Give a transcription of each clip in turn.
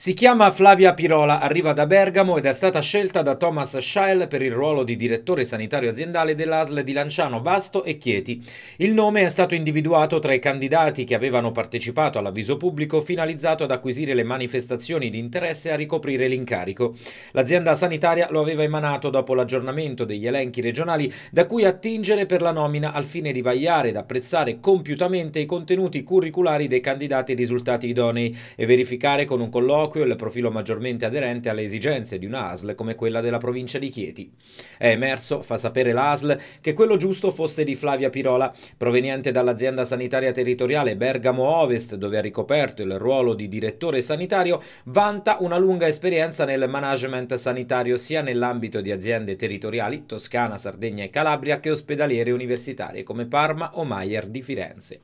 Si chiama Flavia Pirola, arriva da Bergamo ed è stata scelta da Thomas Scheil per il ruolo di direttore sanitario aziendale dell'ASL di Lanciano, Vasto e Chieti. Il nome è stato individuato tra i candidati che avevano partecipato all'avviso pubblico finalizzato ad acquisire le manifestazioni di interesse a ricoprire l'incarico. L'azienda sanitaria lo aveva emanato dopo l'aggiornamento degli elenchi regionali da cui attingere per la nomina al fine di vagliare ed apprezzare compiutamente i contenuti curriculari dei candidati risultati idonei e verificare con un colloquio colloquio il profilo maggiormente aderente alle esigenze di una ASL come quella della provincia di Chieti. È emerso, fa sapere l'ASL, che quello giusto fosse di Flavia Pirola, proveniente dall'azienda sanitaria territoriale Bergamo Ovest, dove ha ricoperto il ruolo di direttore sanitario, vanta una lunga esperienza nel management sanitario sia nell'ambito di aziende territoriali, Toscana, Sardegna e Calabria, che ospedaliere universitarie come Parma o Maier di Firenze.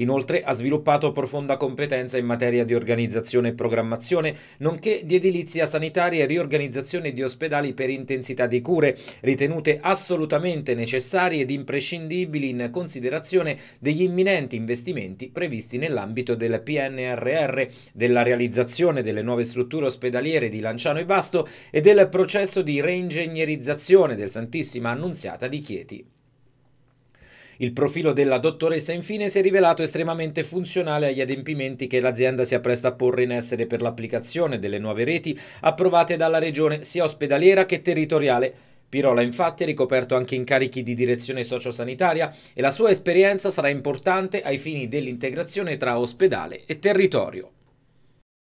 Inoltre ha sviluppato profonda competenza in materia di organizzazione e programmazione, nonché di edilizia sanitaria e riorganizzazione di ospedali per intensità di cure, ritenute assolutamente necessarie ed imprescindibili in considerazione degli imminenti investimenti previsti nell'ambito del PNRR, della realizzazione delle nuove strutture ospedaliere di Lanciano e Vasto e del processo di reingegnerizzazione del Santissima Annunziata di Chieti. Il profilo della dottoressa infine si è rivelato estremamente funzionale agli adempimenti che l'azienda si appresta a porre in essere per l'applicazione delle nuove reti approvate dalla regione sia ospedaliera che territoriale. Pirola infatti ha ricoperto anche incarichi di direzione sociosanitaria e la sua esperienza sarà importante ai fini dell'integrazione tra ospedale e territorio.